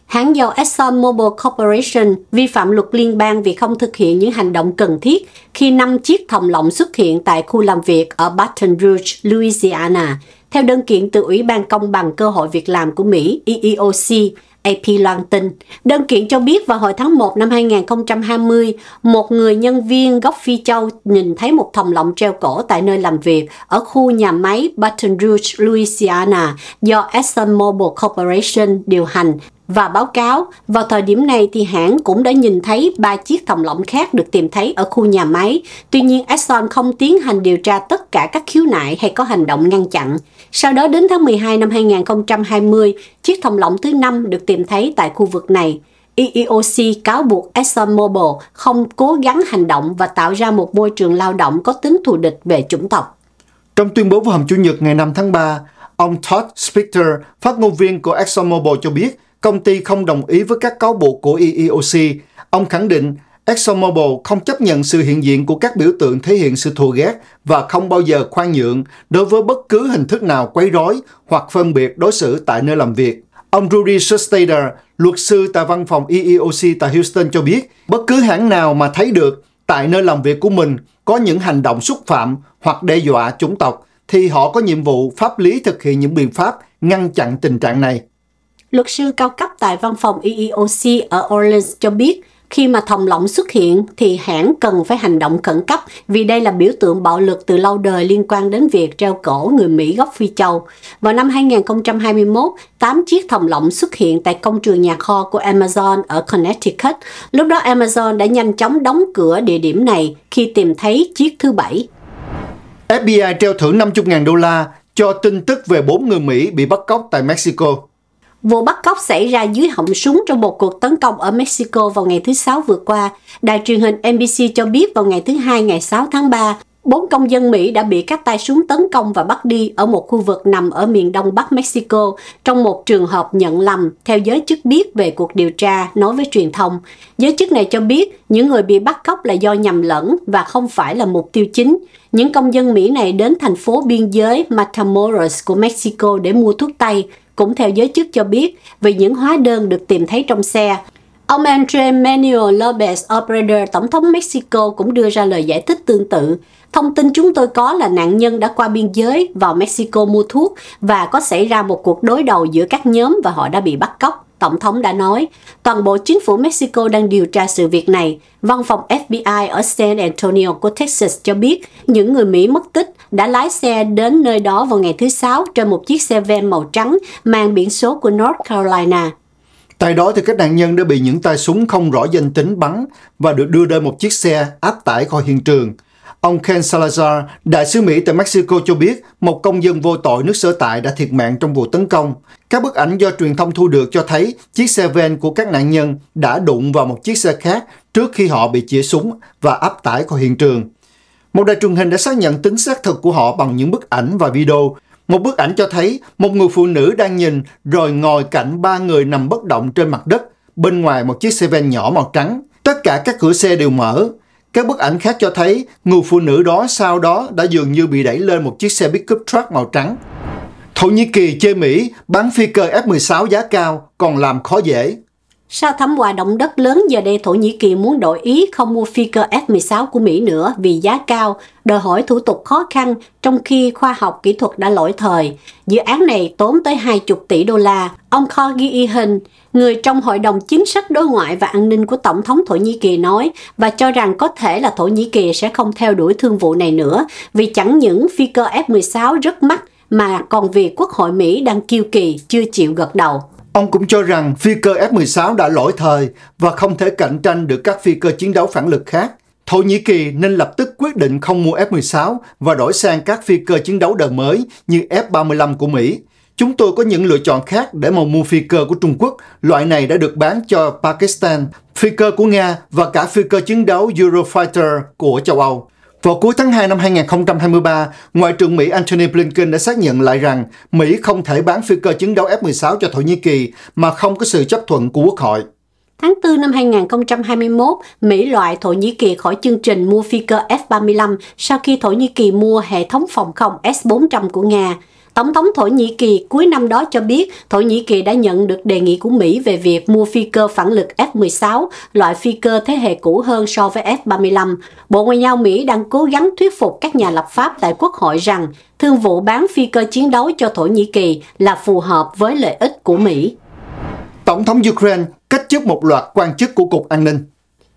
Hãng dầu ExxonMobil Corporation vi phạm luật liên bang vì không thực hiện những hành động cần thiết khi 5 chiếc thòng lọng xuất hiện tại khu làm việc ở Baton Rouge, Louisiana, theo đơn kiện từ Ủy ban Công bằng Cơ hội Việc làm của Mỹ, EEOC, AP loan tin. Đơn kiện cho biết vào hồi tháng 1 năm 2020, một người nhân viên gốc Phi Châu nhìn thấy một thòng lọng treo cổ tại nơi làm việc ở khu nhà máy Baton Rouge, Louisiana do Exxon Mobil Corporation điều hành và báo cáo, vào thời điểm này thì hãng cũng đã nhìn thấy ba chiếc thòng lọng khác được tìm thấy ở khu nhà máy. Tuy nhiên, Exxon không tiến hành điều tra tất cả các khiếu nại hay có hành động ngăn chặn. Sau đó đến tháng 12 năm 2020, chiếc thòng lọng thứ năm được tìm thấy tại khu vực này. EEOC cáo buộc ExxonMobil không cố gắng hành động và tạo ra một môi trường lao động có tính thù địch về chủng tộc. Trong tuyên bố vào hôm Chủ nhật ngày 5 tháng 3, ông Todd Spector, phát ngôn viên của ExxonMobil cho biết công ty không đồng ý với các cáo buộc của EEOC. Ông khẳng định ExxonMobil không chấp nhận sự hiện diện của các biểu tượng thể hiện sự thù ghét và không bao giờ khoan nhượng đối với bất cứ hình thức nào quấy rối hoặc phân biệt đối xử tại nơi làm việc. Ông Rudy Sustader, luật sư tại văn phòng EEOC tại Houston cho biết, bất cứ hãng nào mà thấy được tại nơi làm việc của mình có những hành động xúc phạm hoặc đe dọa chủng tộc thì họ có nhiệm vụ pháp lý thực hiện những biện pháp ngăn chặn tình trạng này. Luật sư cao cấp tại văn phòng EEOC ở Orleans cho biết, khi mà thòng lọng xuất hiện thì hãng cần phải hành động khẩn cấp vì đây là biểu tượng bạo lực từ lâu đời liên quan đến việc treo cổ người Mỹ gốc Phi Châu. Vào năm 2021, 8 chiếc thòng lọng xuất hiện tại công trường nhà kho của Amazon ở Connecticut. Lúc đó Amazon đã nhanh chóng đóng cửa địa điểm này khi tìm thấy chiếc thứ bảy. FBI treo thưởng 50.000 đô la cho tin tức về 4 người Mỹ bị bắt cóc tại Mexico. Vụ bắt cóc xảy ra dưới họng súng trong một cuộc tấn công ở Mexico vào ngày thứ Sáu vừa qua. Đài truyền hình NBC cho biết vào ngày thứ Hai ngày 6 tháng 3, bốn công dân Mỹ đã bị các tay súng tấn công và bắt đi ở một khu vực nằm ở miền đông bắc Mexico trong một trường hợp nhận lầm, theo giới chức biết về cuộc điều tra nói với truyền thông. Giới chức này cho biết những người bị bắt cóc là do nhầm lẫn và không phải là mục tiêu chính. Những công dân Mỹ này đến thành phố biên giới Matamoros của Mexico để mua thuốc tây. Cũng theo giới chức cho biết, vì những hóa đơn được tìm thấy trong xe, Ông Andre Manuel López Obrador, Tổng thống Mexico cũng đưa ra lời giải thích tương tự. Thông tin chúng tôi có là nạn nhân đã qua biên giới vào Mexico mua thuốc và có xảy ra một cuộc đối đầu giữa các nhóm và họ đã bị bắt cóc. Tổng thống đã nói, toàn bộ chính phủ Mexico đang điều tra sự việc này. Văn phòng FBI ở San Antonio của Texas cho biết những người Mỹ mất tích đã lái xe đến nơi đó vào ngày thứ Sáu trên một chiếc xe van màu trắng mang biển số của North Carolina. Tại đó thì các nạn nhân đã bị những tay súng không rõ danh tính bắn và được đưa đến một chiếc xe áp tải khỏi hiện trường. Ông Ken Salazar, đại sứ Mỹ tại Mexico cho biết một công dân vô tội nước sở tại đã thiệt mạng trong vụ tấn công. Các bức ảnh do truyền thông thu được cho thấy chiếc xe van của các nạn nhân đã đụng vào một chiếc xe khác trước khi họ bị chĩa súng và áp tải khỏi hiện trường. Một đài truyền hình đã xác nhận tính xác thực của họ bằng những bức ảnh và video. Một bức ảnh cho thấy một người phụ nữ đang nhìn rồi ngồi cạnh ba người nằm bất động trên mặt đất bên ngoài một chiếc xe van nhỏ màu trắng. Tất cả các cửa xe đều mở. Các bức ảnh khác cho thấy người phụ nữ đó sau đó đã dường như bị đẩy lên một chiếc xe pickup truck màu trắng Thổ Nhĩ Kỳ chê Mỹ bán phi cơ F-16 giá cao còn làm khó dễ. Sau thảm họa động đất lớn, giờ đây Thổ Nhĩ Kỳ muốn đổi ý không mua phi cơ F-16 của Mỹ nữa vì giá cao, đòi hỏi thủ tục khó khăn, trong khi khoa học kỹ thuật đã lỗi thời. Dự án này tốn tới 20 tỷ đô la. Ông Korgi Ihan, người trong Hội đồng Chính sách Đối ngoại và An ninh của Tổng thống Thổ Nhĩ Kỳ nói và cho rằng có thể là Thổ Nhĩ Kỳ sẽ không theo đuổi thương vụ này nữa vì chẳng những phi cơ F-16 rất mắc mà còn vì Quốc hội Mỹ đang kiêu kỳ chưa chịu gật đầu. Ông cũng cho rằng phi cơ F-16 đã lỗi thời và không thể cạnh tranh được các phi cơ chiến đấu phản lực khác. Thổ Nhĩ Kỳ nên lập tức quyết định không mua F-16 và đổi sang các phi cơ chiến đấu đời mới như F-35 của Mỹ. Chúng tôi có những lựa chọn khác để mà mua phi cơ của Trung Quốc. Loại này đã được bán cho Pakistan, phi cơ của Nga và cả phi cơ chiến đấu Eurofighter của châu Âu. Vào cuối tháng 2 năm 2023, Ngoại trưởng Mỹ Antony Blinken đã xác nhận lại rằng Mỹ không thể bán phi cơ chiến đấu F-16 cho Thổ Nhĩ Kỳ mà không có sự chấp thuận của Quốc hội. Tháng 4 năm 2021, Mỹ loại Thổ Nhĩ Kỳ khỏi chương trình mua phi cơ F-35 sau khi Thổ Nhĩ Kỳ mua hệ thống phòng không S-400 của Nga. Tổng thống Thổ Nhĩ Kỳ cuối năm đó cho biết Thổ Nhĩ Kỳ đã nhận được đề nghị của Mỹ về việc mua phi cơ phản lực F-16, loại phi cơ thế hệ cũ hơn so với F-35. Bộ Ngoại giao Mỹ đang cố gắng thuyết phục các nhà lập pháp tại Quốc hội rằng thương vụ bán phi cơ chiến đấu cho Thổ Nhĩ Kỳ là phù hợp với lợi ích của Mỹ. Tổng thống Ukraine cách chức một loạt quan chức của Cục An ninh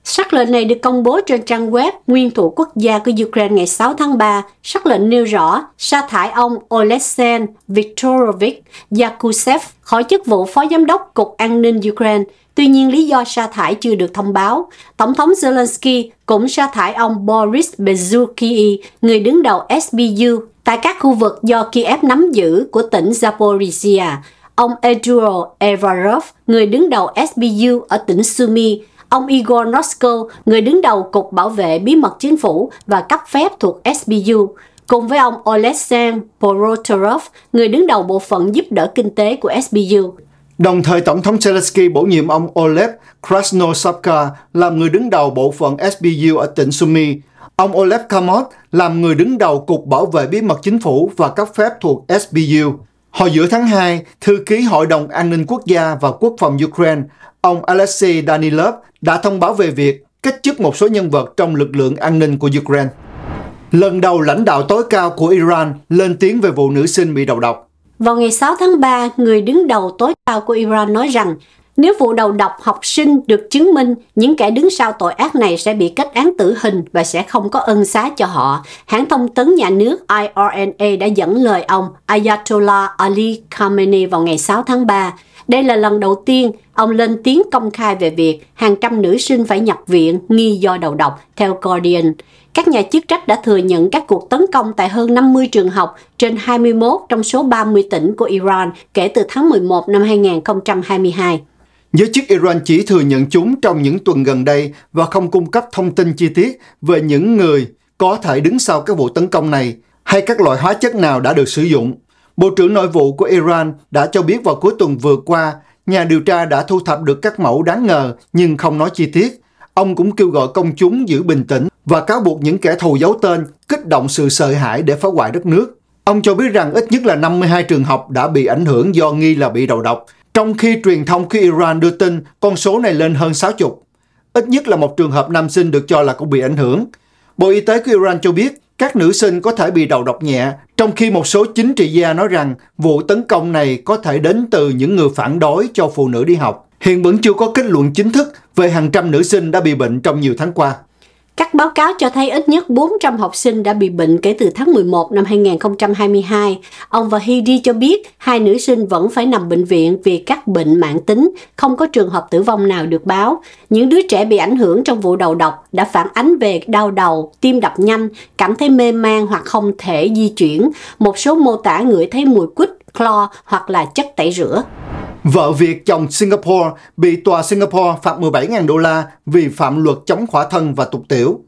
Sắc lệnh này được công bố trên trang web nguyên thủ quốc gia của Ukraine ngày 6 tháng 3. Sắc lệnh nêu rõ sa thải ông Olesen Viktorovich Yakusev khỏi chức vụ phó giám đốc Cục An ninh Ukraine. Tuy nhiên, lý do sa thải chưa được thông báo. Tổng thống Zelensky cũng sa thải ông Boris Bezukhii, người đứng đầu SBU, tại các khu vực do Kiev nắm giữ của tỉnh Zaporizhia. Ông Eduro Evarov, người đứng đầu SBU ở tỉnh Sumy, Ông Igor Nosko, người đứng đầu Cục Bảo vệ Bí mật Chính phủ và cấp phép thuộc SBU, cùng với ông Oleksandr Porotorov, người đứng đầu Bộ phận Giúp đỡ Kinh tế của SBU. Đồng thời, Tổng thống Zelensky bổ nhiệm ông Oleg Krasnosavka làm người đứng đầu bộ phận SBU ở tỉnh Sumy, ông Oleg Kamot làm người đứng đầu Cục Bảo vệ Bí mật Chính phủ và cấp phép thuộc SBU. Hồi giữa tháng 2, Thư ký Hội đồng An ninh Quốc gia và Quốc phòng Ukraine, Ông Alexei Danilov đã thông báo về việc cách chức một số nhân vật trong lực lượng an ninh của Ukraine. Lần đầu lãnh đạo tối cao của Iran lên tiếng về vụ nữ sinh bị đầu độc. Vào ngày 6 tháng 3, người đứng đầu tối cao của Iran nói rằng nếu vụ đầu độc học sinh được chứng minh, những kẻ đứng sau tội ác này sẽ bị kết án tử hình và sẽ không có ân xá cho họ. Hãng thông tấn nhà nước IRNA đã dẫn lời ông Ayatollah Ali Khamenei vào ngày 6 tháng 3. Đây là lần đầu tiên ông lên tiếng công khai về việc hàng trăm nữ sinh phải nhập viện nghi do đầu độc, theo Guardian. Các nhà chức trách đã thừa nhận các cuộc tấn công tại hơn 50 trường học trên 21 trong số 30 tỉnh của Iran kể từ tháng 11 năm 2022. Giới chức Iran chỉ thừa nhận chúng trong những tuần gần đây và không cung cấp thông tin chi tiết về những người có thể đứng sau các vụ tấn công này hay các loại hóa chất nào đã được sử dụng. Bộ trưởng Nội vụ của Iran đã cho biết vào cuối tuần vừa qua, nhà điều tra đã thu thập được các mẫu đáng ngờ nhưng không nói chi tiết. Ông cũng kêu gọi công chúng giữ bình tĩnh và cáo buộc những kẻ thù giấu tên kích động sự sợ hãi để phá hoại đất nước. Ông cho biết rằng ít nhất là 52 trường học đã bị ảnh hưởng do nghi là bị đầu độc, trong khi truyền thông khi Iran đưa tin con số này lên hơn 60. Ít nhất là một trường hợp nam sinh được cho là cũng bị ảnh hưởng. Bộ Y tế của Iran cho biết các nữ sinh có thể bị đầu độc nhẹ, trong khi một số chính trị gia nói rằng vụ tấn công này có thể đến từ những người phản đối cho phụ nữ đi học. Hiện vẫn chưa có kết luận chính thức về hàng trăm nữ sinh đã bị bệnh trong nhiều tháng qua. Các báo cáo cho thấy ít nhất 400 học sinh đã bị bệnh kể từ tháng 11 năm 2022. Ông và Heidi cho biết hai nữ sinh vẫn phải nằm bệnh viện vì các bệnh mạng tính, không có trường hợp tử vong nào được báo. Những đứa trẻ bị ảnh hưởng trong vụ đầu độc đã phản ánh về đau đầu, tim đập nhanh, cảm thấy mê man hoặc không thể di chuyển. Một số mô tả người thấy mùi quýt, clo hoặc là chất tẩy rửa. Vợ Việt chồng Singapore bị tòa Singapore phạt 17.000 đô la vì phạm luật chống khỏa thân và tục tiểu.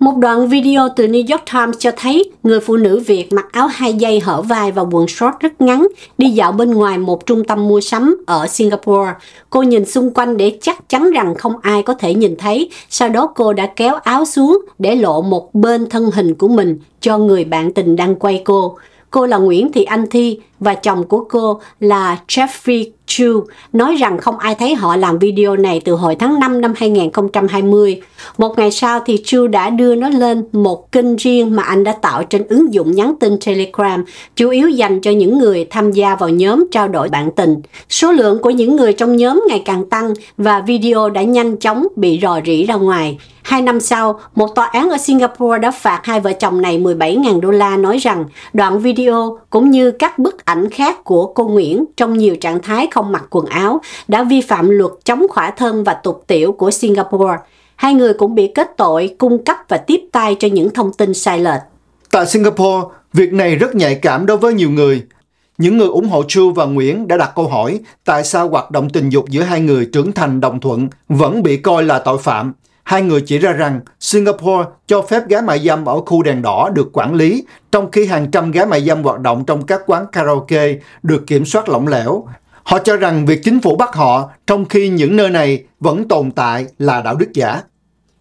Một đoạn video từ New York Times cho thấy người phụ nữ Việt mặc áo hai dây hở vai và quần short rất ngắn đi dạo bên ngoài một trung tâm mua sắm ở Singapore. Cô nhìn xung quanh để chắc chắn rằng không ai có thể nhìn thấy. Sau đó cô đã kéo áo xuống để lộ một bên thân hình của mình cho người bạn tình đang quay cô. Cô là Nguyễn Thị Anh Thi và chồng của cô là Jeffrey Chu nói rằng không ai thấy họ làm video này từ hồi tháng 5 năm 2020. Một ngày sau thì Chu đã đưa nó lên một kênh riêng mà anh đã tạo trên ứng dụng nhắn tin Telegram, chủ yếu dành cho những người tham gia vào nhóm trao đổi bạn tình. Số lượng của những người trong nhóm ngày càng tăng và video đã nhanh chóng bị rò rỉ ra ngoài. Hai năm sau, một tòa án ở Singapore đã phạt hai vợ chồng này 17.000 đô la nói rằng đoạn video cũng như các bức ảnh khác của cô Nguyễn trong nhiều trạng thái không mặc quần áo đã vi phạm luật chống khỏa thân và tục tiểu của Singapore. Hai người cũng bị kết tội cung cấp và tiếp tay cho những thông tin sai lệch. Tại Singapore, việc này rất nhạy cảm đối với nhiều người. Những người ủng hộ Chu và Nguyễn đã đặt câu hỏi tại sao hoạt động tình dục giữa hai người trưởng thành đồng thuận vẫn bị coi là tội phạm hai người chỉ ra rằng Singapore cho phép gái mại dâm ở khu đèn đỏ được quản lý, trong khi hàng trăm gái mại dâm hoạt động trong các quán karaoke được kiểm soát lỏng lẻo. Họ cho rằng việc chính phủ bắt họ trong khi những nơi này vẫn tồn tại là đạo đức giả.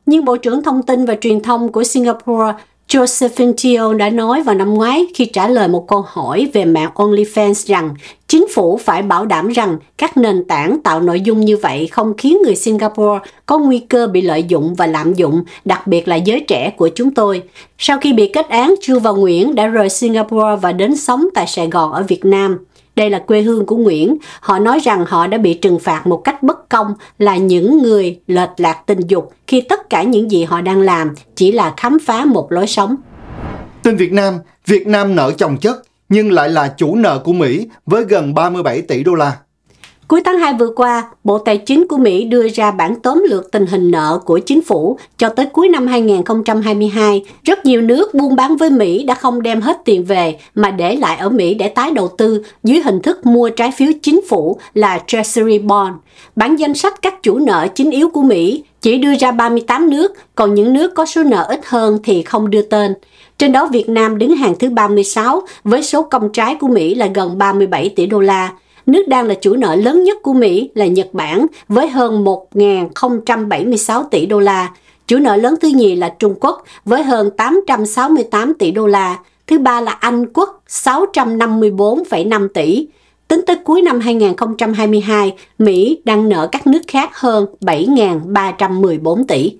Nhưng Bộ trưởng Thông tin và Truyền thông của Singapore Josephine Teo đã nói vào năm ngoái khi trả lời một câu hỏi về mạng OnlyFans rằng chính phủ phải bảo đảm rằng các nền tảng tạo nội dung như vậy không khiến người Singapore có nguy cơ bị lợi dụng và lạm dụng, đặc biệt là giới trẻ của chúng tôi. Sau khi bị kết án, Chu và Nguyễn đã rời Singapore và đến sống tại Sài Gòn ở Việt Nam đây là quê hương của Nguyễn, họ nói rằng họ đã bị trừng phạt một cách bất công là những người lệch lạc tình dục khi tất cả những gì họ đang làm chỉ là khám phá một lối sống. Tin Việt Nam, Việt Nam nợ chồng chất nhưng lại là chủ nợ của Mỹ với gần 37 tỷ đô la. Cuối tháng 2 vừa qua, Bộ Tài chính của Mỹ đưa ra bản tóm lược tình hình nợ của chính phủ cho tới cuối năm 2022. Rất nhiều nước buôn bán với Mỹ đã không đem hết tiền về mà để lại ở Mỹ để tái đầu tư dưới hình thức mua trái phiếu chính phủ là Treasury Bond. Bản danh sách các chủ nợ chính yếu của Mỹ chỉ đưa ra 38 nước, còn những nước có số nợ ít hơn thì không đưa tên. Trên đó Việt Nam đứng hàng thứ 36 với số công trái của Mỹ là gần 37 tỷ đô la nước đang là chủ nợ lớn nhất của Mỹ là Nhật Bản với hơn 1.076 tỷ đô la. Chủ nợ lớn thứ nhì là Trung Quốc với hơn 868 tỷ đô la. Thứ ba là Anh Quốc 654,5 tỷ. Tính tới cuối năm 2022, Mỹ đang nợ các nước khác hơn 7.314 tỷ.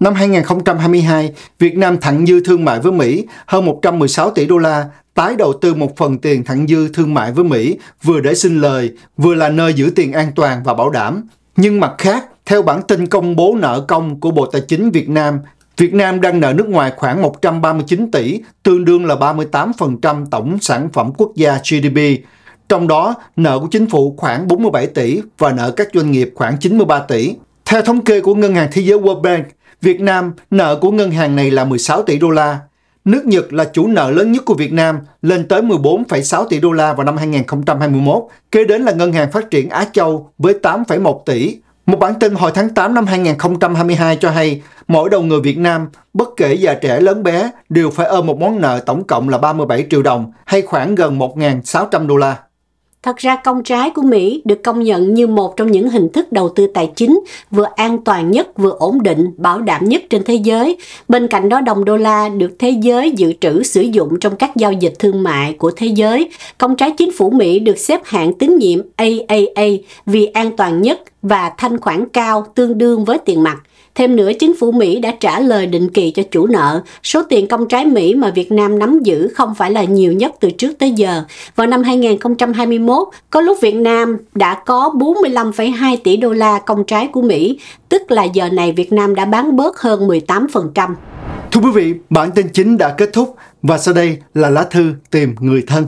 Năm 2022, Việt Nam thặng dư thương mại với Mỹ hơn 116 tỷ đô la, tái đầu tư một phần tiền thặng dư thương mại với Mỹ vừa để xin lời, vừa là nơi giữ tiền an toàn và bảo đảm. Nhưng mặt khác, theo bản tin công bố nợ công của Bộ Tài chính Việt Nam, Việt Nam đang nợ nước ngoài khoảng 139 tỷ, tương đương là 38% tổng sản phẩm quốc gia GDP. Trong đó, nợ của chính phủ khoảng 47 tỷ và nợ các doanh nghiệp khoảng 93 tỷ. Theo thống kê của Ngân hàng Thế giới World Bank, Việt Nam, nợ của ngân hàng này là 16 tỷ đô la. Nước Nhật là chủ nợ lớn nhất của Việt Nam, lên tới 14,6 tỷ đô la vào năm 2021. Kế đến là Ngân hàng Phát triển Á Châu với 8,1 tỷ. Một bản tin hồi tháng 8 năm 2022 cho hay, mỗi đầu người Việt Nam, bất kể già trẻ lớn bé, đều phải ôm một món nợ tổng cộng là 37 triệu đồng hay khoảng gần 1.600 đô la. Thật ra công trái của Mỹ được công nhận như một trong những hình thức đầu tư tài chính vừa an toàn nhất, vừa ổn định, bảo đảm nhất trên thế giới. Bên cạnh đó đồng đô la được thế giới dự trữ sử dụng trong các giao dịch thương mại của thế giới. Công trái chính phủ Mỹ được xếp hạng tín nhiệm AAA vì an toàn nhất và thanh khoản cao tương đương với tiền mặt. Thêm nữa, chính phủ Mỹ đã trả lời định kỳ cho chủ nợ. Số tiền công trái Mỹ mà Việt Nam nắm giữ không phải là nhiều nhất từ trước tới giờ. Vào năm 2021, có lúc Việt Nam đã có 45,2 tỷ đô la công trái của Mỹ, tức là giờ này Việt Nam đã bán bớt hơn 18%. Thưa quý vị, bản tin chính đã kết thúc và sau đây là lá thư tìm người thân.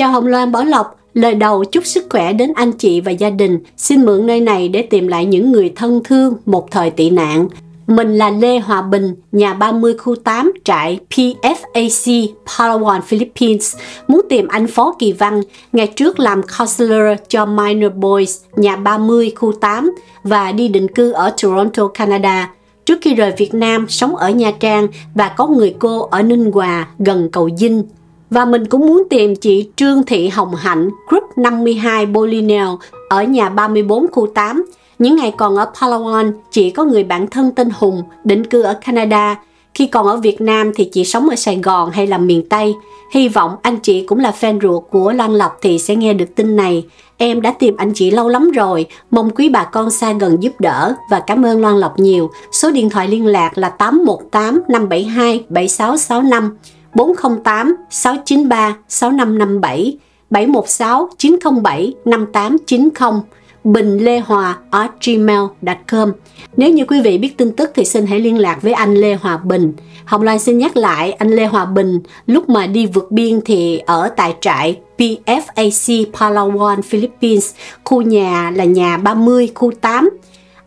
Chào Hồng Loan Bảo Lộc, lời đầu chúc sức khỏe đến anh chị và gia đình. Xin mượn nơi này để tìm lại những người thân thương một thời tị nạn. Mình là Lê Hòa Bình, nhà 30 khu 8 trại PFAC Palawan, Philippines. Muốn tìm anh Phó Kỳ Văn, ngày trước làm counselor cho Minor Boys, nhà 30 khu 8 và đi định cư ở Toronto, Canada. Trước khi rời Việt Nam, sống ở Nha Trang và có người cô ở Ninh Hòa, gần Cầu Dinh, và mình cũng muốn tìm chị Trương Thị Hồng Hạnh, Group 52 Bolinel ở nhà 34 khu 8. Những ngày còn ở Palawan, chị có người bạn thân tên Hùng, định cư ở Canada. Khi còn ở Việt Nam thì chị sống ở Sài Gòn hay là miền Tây. Hy vọng anh chị cũng là fan ruột của Lan Lộc thì sẽ nghe được tin này. Em đã tìm anh chị lâu lắm rồi, mong quý bà con xa gần giúp đỡ và cảm ơn Loan Lộc nhiều. Số điện thoại liên lạc là 818 572 7665. 408 693 6557 716 907 5890 Bình Lê Hòa ở gmail.com Nếu như quý vị biết tin tức thì xin hãy liên lạc với anh Lê Hòa Bình. Hồng Loan xin nhắc lại, anh Lê Hòa Bình lúc mà đi vượt biên thì ở tại trại PFAC Palawan, Philippines, khu nhà là nhà 30, khu 8.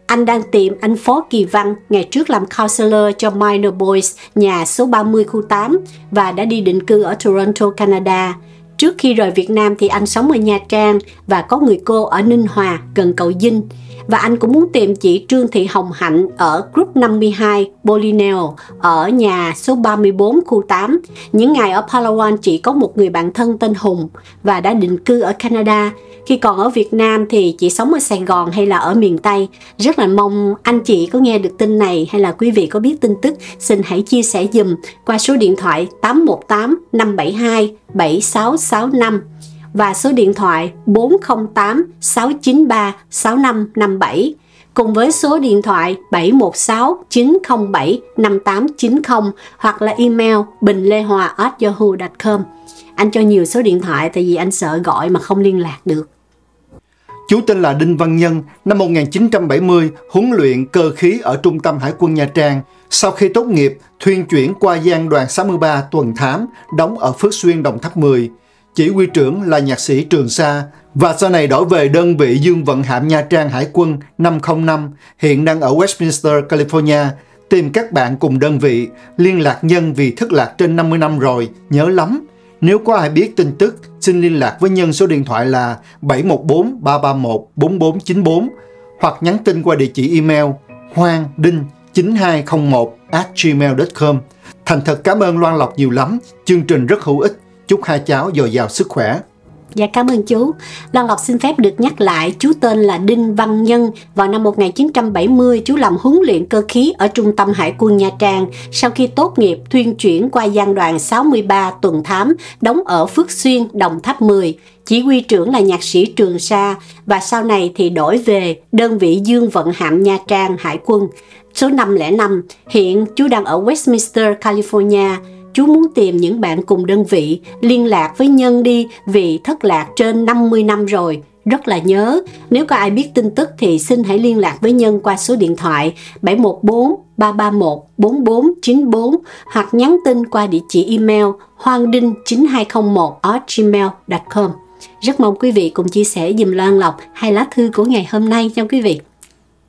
Anh đang tìm anh Phó Kỳ Văn, ngày trước làm counselor cho Minor Boys, nhà số 30 khu 8 và đã đi định cư ở Toronto, Canada. Trước khi rời Việt Nam thì anh sống ở Nha Trang và có người cô ở Ninh Hòa, gần cầu Dinh Và anh cũng muốn tìm chị Trương Thị Hồng Hạnh ở Group 52 Bolineo ở nhà số 34 khu 8. Những ngày ở Palawan chị có một người bạn thân tên Hùng và đã định cư ở Canada khi còn ở Việt Nam thì chị sống ở Sài Gòn hay là ở miền Tây. Rất là mong anh chị có nghe được tin này hay là quý vị có biết tin tức, xin hãy chia sẻ dùm qua số điện thoại 818 572 7665 và số điện thoại 408 693 6557 cùng với số điện thoại 716 907 5890 hoặc là email bình lê hòa at yahoo.com anh cho nhiều số điện thoại tại vì anh sợ gọi mà không liên lạc được. Chú tên là Đinh Văn Nhân, năm 1970 huấn luyện cơ khí ở trung tâm Hải quân Nha Trang. Sau khi tốt nghiệp, thuyên chuyển qua gian đoàn 63 tuần thám, đóng ở Phước Xuyên Đồng Tháp 10. Chỉ huy trưởng là nhạc sĩ Trường Sa và sau này đổi về đơn vị Dương Vận Hạm Nha Trang Hải quân 505, hiện đang ở Westminster, California, tìm các bạn cùng đơn vị, liên lạc nhân vì thất lạc trên 50 năm rồi, nhớ lắm. Nếu có ai biết tin tức, xin liên lạc với nhân số điện thoại là 714 331 4494 hoặc nhắn tin qua địa chỉ email hoang đinh 9201 gmail.com. Thành thật cảm ơn Loan Lộc nhiều lắm, chương trình rất hữu ích. Chúc hai cháu dồi dào sức khỏe. Dạ cảm ơn chú. Lan Ngọc xin phép được nhắc lại, chú tên là Đinh Văn Nhân. Vào năm 1970, chú làm huấn luyện cơ khí ở Trung tâm Hải quân Nha Trang. Sau khi tốt nghiệp, thuyên chuyển qua gian đoàn 63 tuần thám, đóng ở Phước Xuyên, Đồng Tháp 10 chỉ huy trưởng là nhạc sĩ Trường Sa và sau này thì đổi về đơn vị Dương Vận Hạm Nha Trang Hải quân số 505. Hiện chú đang ở Westminster, California Chú muốn tìm những bạn cùng đơn vị, liên lạc với nhân đi vì thất lạc trên 50 năm rồi. Rất là nhớ, nếu có ai biết tin tức thì xin hãy liên lạc với Nhân qua số điện thoại 714 331 4494 hoặc nhắn tin qua địa chỉ email hoang đinh 9201 gmail.com. Rất mong quý vị cùng chia sẻ dùm Loan Lộc hai lá thư của ngày hôm nay cho quý vị.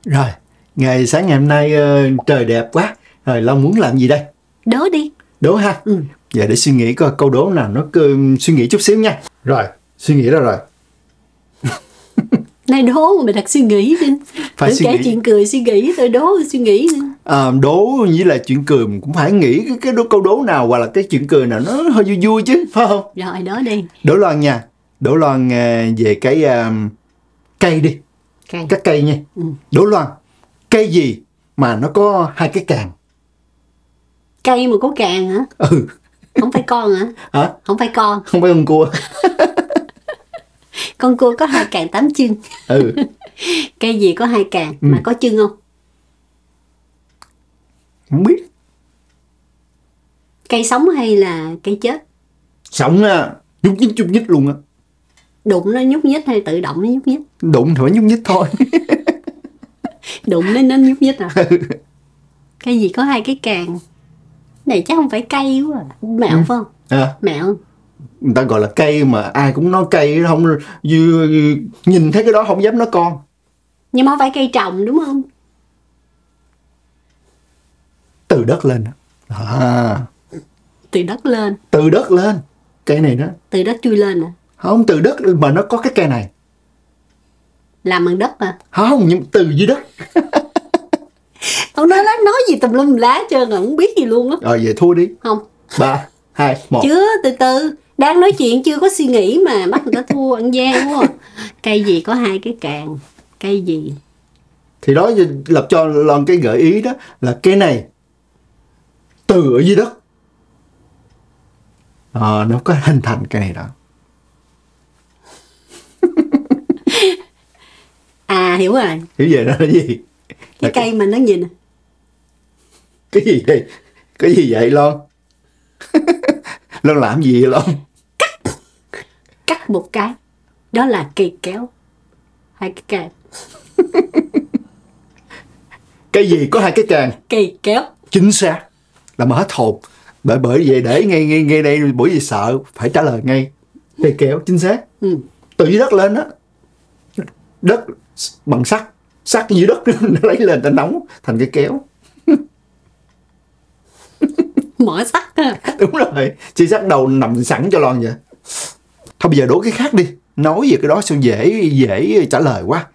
Rồi, ngày sáng ngày hôm nay ờ, trời đẹp quá. Rồi Long muốn làm gì đây? Đố đi đố ha ừ. dạ để suy nghĩ coi câu đố nào nó suy nghĩ chút xíu nha rồi suy nghĩ ra rồi này đố mà đặt suy nghĩ nên phải suy kể nghĩ. chuyện cười suy nghĩ tôi đố suy nghĩ à, đố như là chuyện cười cũng phải nghĩ cái, cái đố, câu đố nào hoặc là cái chuyện cười nào nó hơi vui vui chứ phải không rồi đó đi đố loan nha đố loan à, về cái um, cây đi cây. các cây nha ừ. đố loan cây gì mà nó có hai cái càng cây mà có càng hả ừ không phải con hả hả không phải con không phải con cua con cua có hai càng tám chân ừ cây gì có hai càng ừ. mà có chân không không biết cây sống hay là cây chết sống á nhúc nhích nhúc nhích luôn á đụng nó nhúc nhích hay tự động nó nhúc nhích đụng thì phải nhúc nhích thôi đụng nó nó nhúc nhích à ừ. cây gì có hai cái càng này chắc không phải cây quá à. mẹo ừ. phải không à. mẹo người ta gọi là cây mà ai cũng nói cây không như, nhìn thấy cái đó không dám nói con nhưng mà phải cây trồng đúng không từ đất lên à. từ đất lên từ đất lên cây này đó từ đất chui lên à? không từ đất mà nó có cái cây này làm bằng đất à không nhưng từ dưới đất ông nói nói gì tùm lum lá trơn à không biết gì luôn á rồi về thua đi không ba hai một chưa từ từ đang nói chuyện chưa có suy nghĩ mà bắt người ta thua ăn gian quá à. cây gì có hai cái càng cây gì thì đó lập cho lần cái gợi ý đó là cái này từ ở dưới đất à, nó có hình thành cái này đó à hiểu rồi hiểu về đó là gì cái là cây cái... mà nó nhìn cái gì vậy cái gì vậy lon lon làm gì vậy lon cắt cắt một cái đó là cây kéo hai cái càng cái gì có hai cái càng cây kéo chính xác là hết hồn bởi bởi vậy để ngay ngay ngay đây bởi vì sợ phải trả lời ngay cây kéo chính xác ừ. từ dưới đất lên đó đất bằng sắt sắt dưới đất nó lấy lên nó nóng thành cái kéo mở sắt đúng rồi chị sắt đầu nằm sẵn cho lon vậy thôi bây giờ đố cái khác đi nói về cái đó sao dễ dễ trả lời quá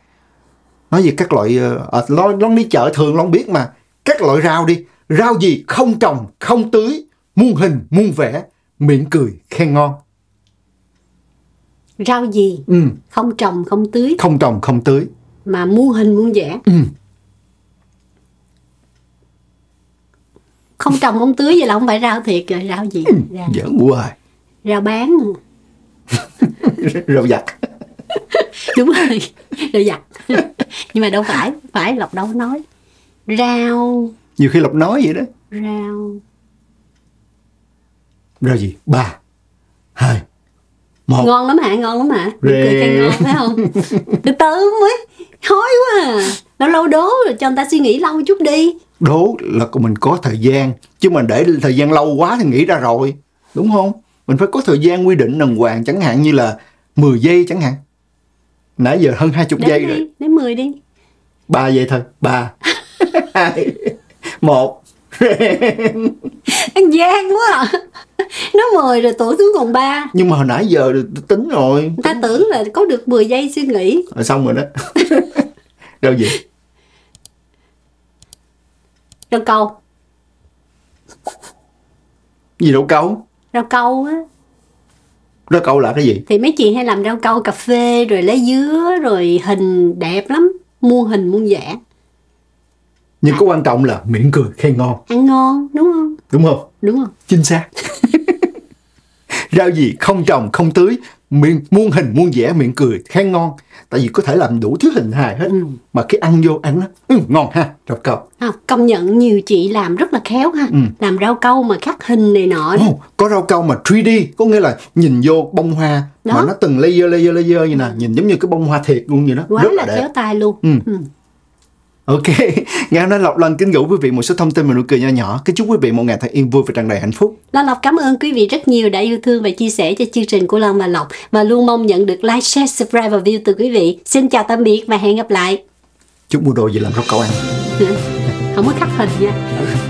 nói về các loại ở ờ, à, lon lon đi chợ thường lon biết mà các loại rau đi rau gì không trồng không tưới muôn hình muôn vẻ miệng cười khen ngon rau gì ừ. không trồng không tưới không trồng không tưới mà muôn hình muôn vẻ ừ. không trồng ông tưới vậy là không phải rau thiệt rồi rau gì ừ, rau, giỡn hoài rau bán rau giặt đúng rồi rau giặt nhưng mà đâu phải phải lộc đâu nói rau nhiều khi lộc nói vậy đó rau rau gì ba hai một ngon lắm hả ngon lắm hả Rê. cười cây ngon phải không từ từ mới hối quá à lâu lâu đố rồi cho người ta suy nghĩ lâu chút đi đố là mình có thời gian chứ mình để thời gian lâu quá thì nghĩ ra rồi đúng không mình phải có thời gian quy định đàng hoàng chẳng hạn như là 10 giây chẳng hạn nãy giờ hơn 20 đến giây đi, rồi đến 10 đi 3 giây thôi 3 2 1 Anh gian quá à. Nó 10 rồi tụi xuống còn 3 Nhưng mà hồi nãy giờ tính rồi ta tưởng là có được 10 giây suy nghĩ Rồi xong rồi đó Đâu vậy Rau câu Gì rau câu? Rau câu á Rau câu là cái gì? Thì mấy chị hay làm rau câu cà phê rồi lá dứa rồi hình đẹp lắm Muôn hình muôn vẻ Nhưng à. có quan trọng là miệng cười khen ngon Ăn ngon đúng không? Đúng không? Đúng không? Chính xác Rau gì không trồng không tưới miệng muôn hình muôn vẻ miệng cười khen ngon tại vì có thể làm đủ thứ hình hài hết ừ. mà cái ăn vô ăn nó ừ, ngon ha rau câu à, công nhận nhiều chị làm rất là khéo ha ừ. làm rau câu mà khắc hình này nọ đó. có rau câu mà 3D có nghĩa là nhìn vô bông hoa đó. mà nó từng layer layer layer như nè ừ. nhìn giống như cái bông hoa thiệt luôn vậy đó quá rất là, là khéo tay luôn ừ. Ừ. Ok, ngày hôm nay Lộc Lan kính gửi quý vị một số thông tin về nụ cười nho nhỏ. Kính chúc quý vị một ngày thật yên vui và tràn đầy hạnh phúc. Lan Lộc cảm ơn quý vị rất nhiều đã yêu thương và chia sẻ cho chương trình của Lan và Lộc và luôn mong nhận được like, share, subscribe và view từ quý vị. Xin chào tạm biệt và hẹn gặp lại. Chúc mua đồ gì làm rất cậu ăn. Không có khắc hình nha.